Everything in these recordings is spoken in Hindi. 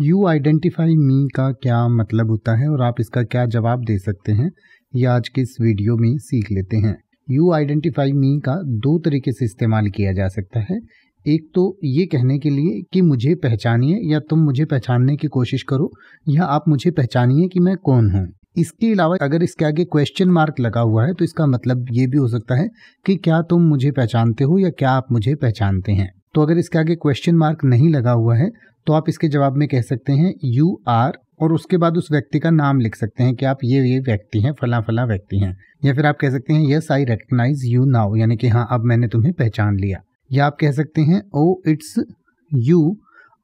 यू आइडेंटिफाई मी का क्या मतलब होता है और आप इसका क्या जवाब दे सकते हैं ये आज के इस वीडियो में सीख लेते हैं यू आइडेंटिफाई मी का दो तरीके से इस्तेमाल किया जा सकता है एक तो ये कहने के लिए कि मुझे पहचानिए या तुम मुझे पहचानने की कोशिश करो या आप मुझे पहचानिए कि मैं कौन हूँ इसके अलावा अगर इसके आगे क्वेश्चन मार्क लगा हुआ है तो इसका मतलब ये भी हो सकता है कि क्या तुम मुझे पहचानते हो या क्या आप मुझे पहचानते हैं तो अगर इसके आगे क्वेश्चन मार्क नहीं लगा हुआ है तो आप इसके जवाब में कह सकते हैं यू आर और उसके बाद उस व्यक्ति का नाम लिख सकते हैं कि आप ये ये व्यक्ति हैं फला फला व्यक्ति हैं या फिर आप कह सकते हैं yes I recognise you now यानी कि हाँ अब मैंने तुम्हें पहचान लिया या आप कह सकते हैं oh it's you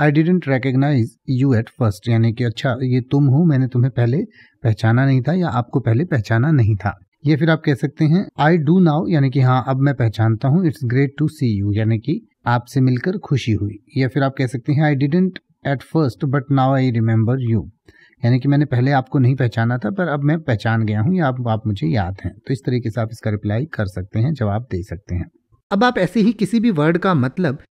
I didn't recognise you at first यानी कि अच्छा ये तुम हो मैंने तुम्हें पहले पहचाना नहीं था या आपको पहले पहचाना नहीं था ये फिर आप कह सकते हैं आई डू नाउ यानी कि हाँ अब मैं पहचानता हूँ it's great to see you यानी कि आपसे मिलकर खुशी हुई या फिर आप कह सकते हैं I didn't at first but now I remember you यानी कि मैंने पहले आपको नहीं पहचाना था पर अब मैं पहचान गया हूँ या आप, आप मुझे याद हैं तो इस तरीके से आप इसका रिप्लाई कर सकते हैं जवाब दे सकते हैं अब आप ऐसे ही किसी भी वर्ड का मतलब